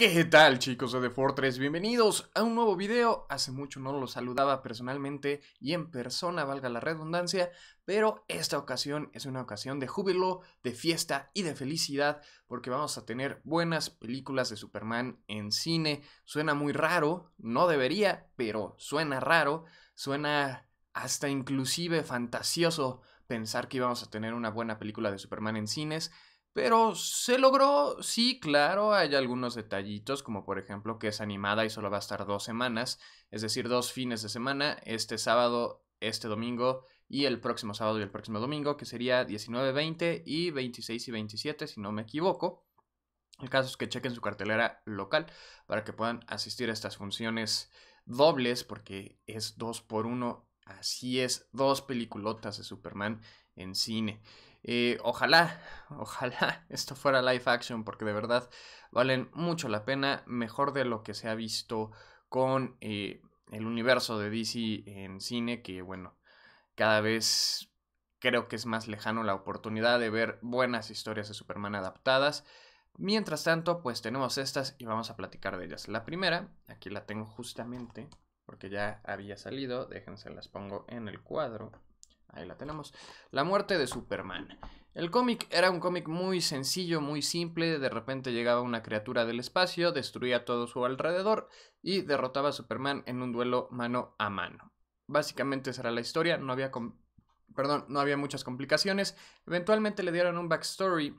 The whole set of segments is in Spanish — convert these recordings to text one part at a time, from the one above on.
¿Qué tal chicos de The Fortress? Bienvenidos a un nuevo video. Hace mucho no los saludaba personalmente y en persona, valga la redundancia, pero esta ocasión es una ocasión de júbilo, de fiesta y de felicidad porque vamos a tener buenas películas de Superman en cine. Suena muy raro, no debería, pero suena raro, suena hasta inclusive fantasioso pensar que íbamos a tener una buena película de Superman en cines. Pero se logró, sí, claro, hay algunos detallitos, como por ejemplo que es animada y solo va a estar dos semanas, es decir, dos fines de semana, este sábado, este domingo y el próximo sábado y el próximo domingo, que sería 19, 20 y 26 y 27, si no me equivoco. El caso es que chequen su cartelera local para que puedan asistir a estas funciones dobles, porque es dos por uno, así es, dos peliculotas de Superman en cine ojalá, ojalá esto fuera live action porque de verdad valen mucho la pena, mejor de lo que se ha visto con eh, el universo de DC en cine, que bueno, cada vez creo que es más lejano la oportunidad de ver buenas historias de Superman adaptadas. Mientras tanto, pues tenemos estas y vamos a platicar de ellas. La primera, aquí la tengo justamente, porque ya había salido, déjense las pongo en el cuadro. Ahí la tenemos. La muerte de Superman. El cómic era un cómic muy sencillo, muy simple, de repente llegaba una criatura del espacio, destruía todo su alrededor y derrotaba a Superman en un duelo mano a mano. Básicamente esa era la historia, no había, perdón, no había muchas complicaciones. Eventualmente le dieron un backstory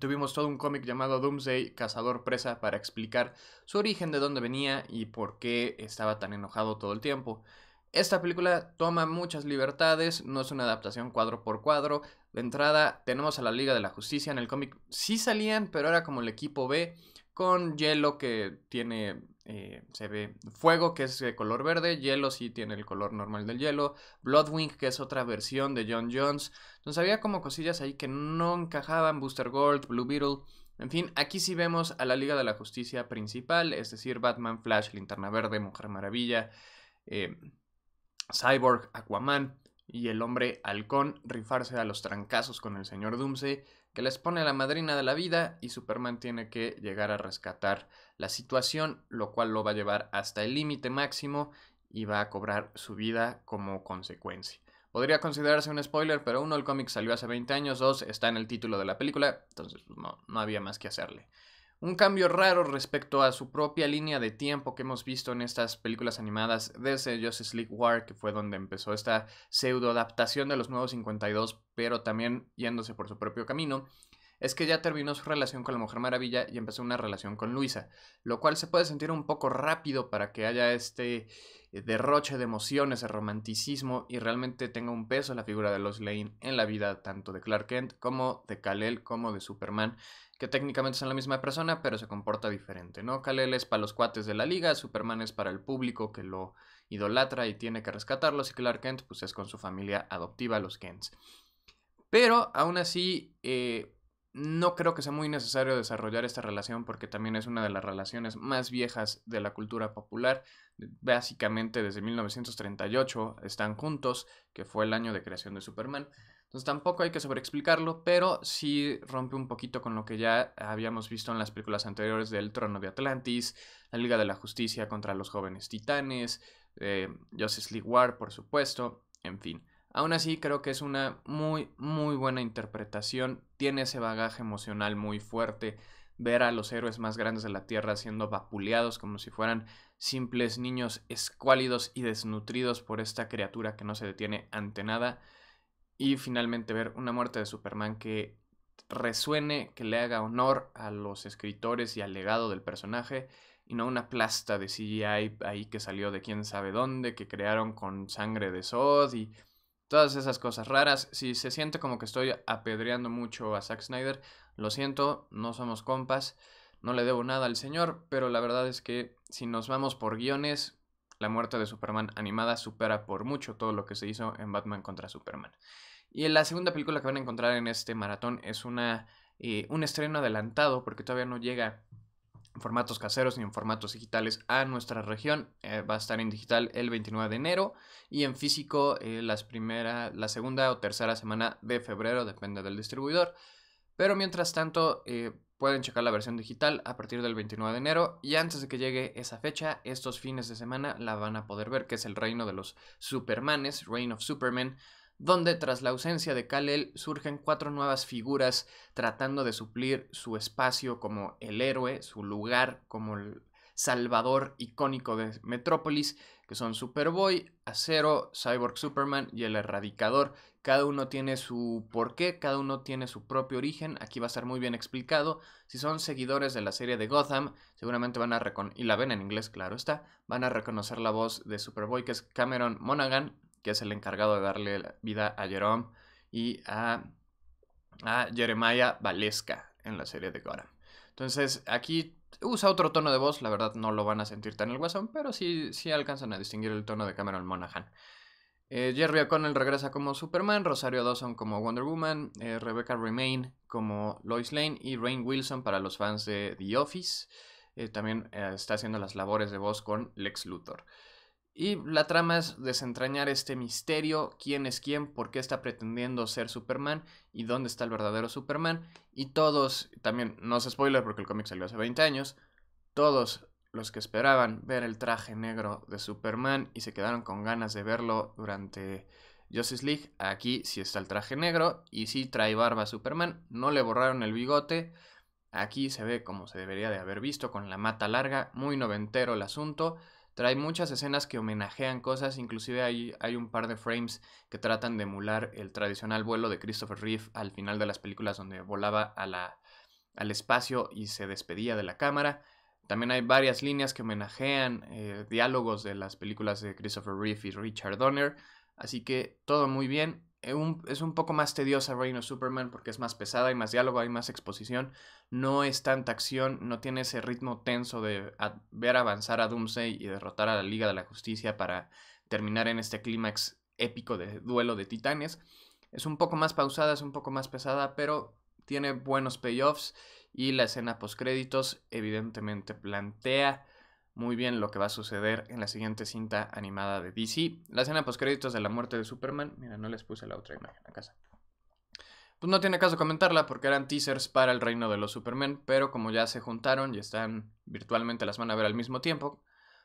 Tuvimos todo un cómic llamado Doomsday, Cazador Presa, para explicar su origen, de dónde venía y por qué estaba tan enojado todo el tiempo. Esta película toma muchas libertades, no es una adaptación cuadro por cuadro. De entrada, tenemos a la Liga de la Justicia en el cómic. Sí salían, pero era como el equipo B, con hielo que tiene, eh, se ve fuego, que es de color verde, hielo sí tiene el color normal del hielo, Bloodwing, que es otra versión de John Jones. Entonces había como cosillas ahí que no encajaban, Booster Gold, Blue Beetle. En fin, aquí sí vemos a la Liga de la Justicia principal, es decir, Batman, Flash, Linterna Verde, Mujer Maravilla. Eh, Cyborg, Aquaman y el hombre halcón rifarse a los trancazos con el señor Doomsday, que les pone la madrina de la vida y Superman tiene que llegar a rescatar la situación, lo cual lo va a llevar hasta el límite máximo y va a cobrar su vida como consecuencia. Podría considerarse un spoiler, pero uno, el cómic salió hace 20 años, dos, está en el título de la película, entonces pues, no, no había más que hacerle. Un cambio raro respecto a su propia línea de tiempo que hemos visto en estas películas animadas desde Justice League War, que fue donde empezó esta pseudo adaptación de los nuevos 52, pero también yéndose por su propio camino es que ya terminó su relación con la Mujer Maravilla y empezó una relación con Luisa, lo cual se puede sentir un poco rápido para que haya este eh, derroche de emociones, de romanticismo y realmente tenga un peso la figura de los Lane en la vida tanto de Clark Kent como de Kal-El como de Superman, que técnicamente son la misma persona pero se comporta diferente, ¿no? Kal-El es para los cuates de la liga, Superman es para el público que lo idolatra y tiene que rescatarlos y Clark Kent pues es con su familia adoptiva, los Kents. Pero aún así, eh, no creo que sea muy necesario desarrollar esta relación porque también es una de las relaciones más viejas de la cultura popular. Básicamente desde 1938 están juntos, que fue el año de creación de Superman. Entonces tampoco hay que sobreexplicarlo, pero sí rompe un poquito con lo que ya habíamos visto en las películas anteriores del Trono de Atlantis, la Liga de la Justicia contra los jóvenes titanes, eh, Justice League War, por supuesto, en fin. Aún así, creo que es una muy, muy buena interpretación. Tiene ese bagaje emocional muy fuerte. Ver a los héroes más grandes de la Tierra siendo vapuleados como si fueran simples niños escuálidos y desnutridos por esta criatura que no se detiene ante nada. Y finalmente ver una muerte de Superman que resuene, que le haga honor a los escritores y al legado del personaje, y no una plasta de CGI ahí que salió de quién sabe dónde, que crearon con sangre de Sod y todas esas cosas raras. Si se siente como que estoy apedreando mucho a Zack Snyder, lo siento, no somos compas, no le debo nada al señor, pero la verdad es que si nos vamos por guiones, la muerte de Superman animada supera por mucho todo lo que se hizo en Batman contra Superman. Y la segunda película que van a encontrar en este maratón es una, eh, un estreno adelantado, porque todavía no llega formatos caseros ni en formatos digitales a nuestra región. Eh, va a estar en digital el 29 de enero y en físico eh, las primera, la segunda o tercera semana de febrero, depende del distribuidor. Pero mientras tanto, eh, pueden checar la versión digital a partir del 29 de enero y antes de que llegue esa fecha, estos fines de semana la van a poder ver, que es el reino de los Supermanes, Reign of Superman, donde tras la ausencia de Kalel, surgen cuatro nuevas figuras tratando de suplir su espacio como el héroe, su lugar como el salvador icónico de Metrópolis, que son Superboy, Acero, Cyborg Superman y el Erradicador. Cada uno tiene su porqué, cada uno tiene su propio origen, aquí va a estar muy bien explicado. Si son seguidores de la serie de Gotham, seguramente van a reconocer, y la ven en inglés, claro está, van a reconocer la voz de Superboy, que es Cameron Monaghan, que es el encargado de darle vida a Jerome y a, Jeremiah Valesca en la serie de Gotham. Entonces, aquí usa otro tono de voz, la verdad no lo van a sentir tan el guasón, pero sí, sí alcanzan a distinguir el tono de Cameron Monaghan. Eh, Jerry O'Connell regresa como Superman, Rosario Dawson como Wonder Woman, eh, Rebecca Remain como Lois Lane y Rain Wilson para los fans de The Office. Eh, también está haciendo las labores de voz con Lex Luthor. Y la trama es desentrañar este misterio, quién es quién, por qué está pretendiendo ser Superman y dónde está el verdadero Superman. Y todos, también no se spoiler porque el cómic salió hace 20 años, todos los que esperaban ver el traje negro de Superman y se quedaron con ganas de verlo durante Justice League, aquí sí está el traje negro y sí trae barba Superman, no le borraron el bigote, aquí se ve como se debería de haber visto, con la mata larga, muy noventero el asunto. Trae muchas escenas que homenajean cosas, inclusive hay, hay un par de frames que tratan de emular el tradicional vuelo de Christopher Reeve al final de las películas donde volaba al espacio y se despedía de la cámara. También hay varias líneas que homenajean eh, diálogos de las películas de Christopher Reeve y Richard Donner. Así que todo muy bien. Eh, es un poco más tediosa Reino Superman porque es más pesada, hay más diálogo, hay más exposición, no es tanta acción, no tiene ese ritmo tenso de ver avanzar a Doomsday y derrotar a la Liga de la Justicia para terminar en este clímax épico de duelo de titanes. Es un poco más pausada, es un poco más pesada, pero tiene buenos payoffs y la escena postcréditos evidentemente plantea muy bien lo que va a suceder en la siguiente cinta animada de DC. La escena créditos de la muerte de Superman. Mira, no les puse la otra imagen casa Pues no tiene caso comentarla porque eran teasers para el reino de los Superman, pero como ya se juntaron y están virtualmente las van a ver al mismo tiempo,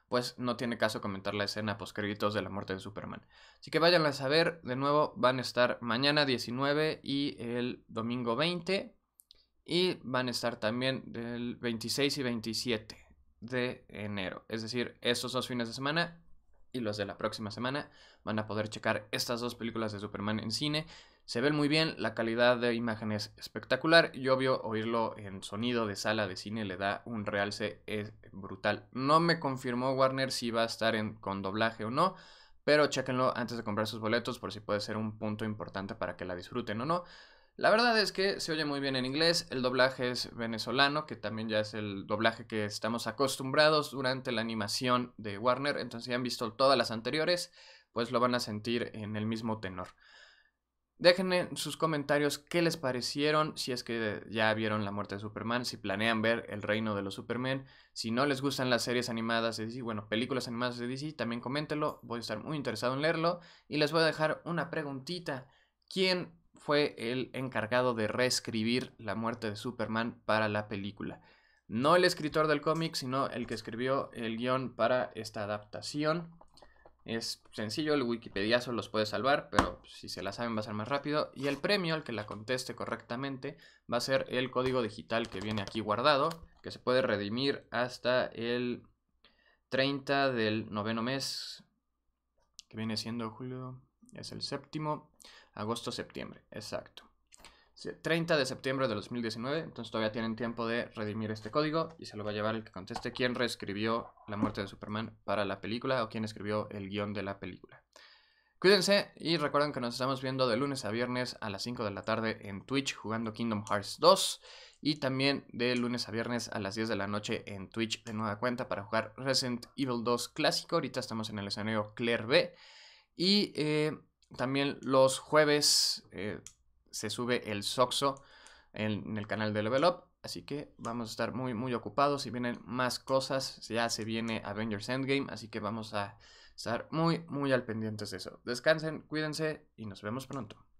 pues no tiene caso comentar la escena postcréditos de la muerte de Superman. Así que vayan a saber, de nuevo van a estar mañana 19 y el domingo 20 y van a estar también del 26 y 27 de enero. Es decir, estos dos fines de semana y los de la próxima semana van a poder checar estas dos películas de Superman en cine. Se ven muy bien, la calidad de imagen es espectacular y obvio oírlo en sonido de sala de cine le da un realce es eh, brutal. No me confirmó Warner si va a estar con doblaje o no, pero chéquenlo antes de comprar sus boletos por si puede ser un punto importante para que la disfruten o no. La verdad es que se oye muy bien en inglés, el doblaje es venezolano, que también ya es el doblaje que estamos acostumbrados durante la animación de Warner, entonces si han visto todas las anteriores, pues lo van a sentir en el mismo tenor. Déjenme sus comentarios qué les parecieron, si es que ya vieron La muerte de Superman, si planean ver El reino de los Superman, si no les gustan las series animadas de DC, bueno, películas animadas de DC, también coméntenlo, voy a estar muy interesado en leerlo y les voy a dejar una preguntita. ¿Quién fue el encargado de reescribir la muerte de Superman para la película. No el escritor del cómic, sino el que escribió el guión para esta adaptación. Es sencillo, el Wikipediazo los puede salvar, pero si se la saben va a ser más rápido. Y el premio, al que la conteste correctamente, va a ser el código digital que viene aquí guardado, que se puede redimir hasta el 30 del noveno mes, que viene siendo julio, es el séptimo. Agosto-septiembre, exacto. 30 de septiembre de 2019, entonces todavía tienen tiempo de redimir este código y se lo va a llevar el que conteste quién reescribió la muerte de Superman para la película o quién escribió el guión de la película. Cuídense y recuerden que nos estamos viendo de lunes a viernes a las 5 de la tarde en Twitch jugando Kingdom Hearts 2 y también de lunes a viernes a las 10 de la noche en Twitch de nueva cuenta para jugar Resident Evil 2 clásico. Ahorita estamos en el escenario Claire B y... Eh, también los jueves eh, se sube el Soxo en, el canal de Level Up. Así que vamos a estar muy, muy ocupados. Si vienen más cosas, ya se viene Avengers Endgame. Así que vamos a estar muy, muy al pendiente de eso. Descansen, cuídense y nos vemos pronto.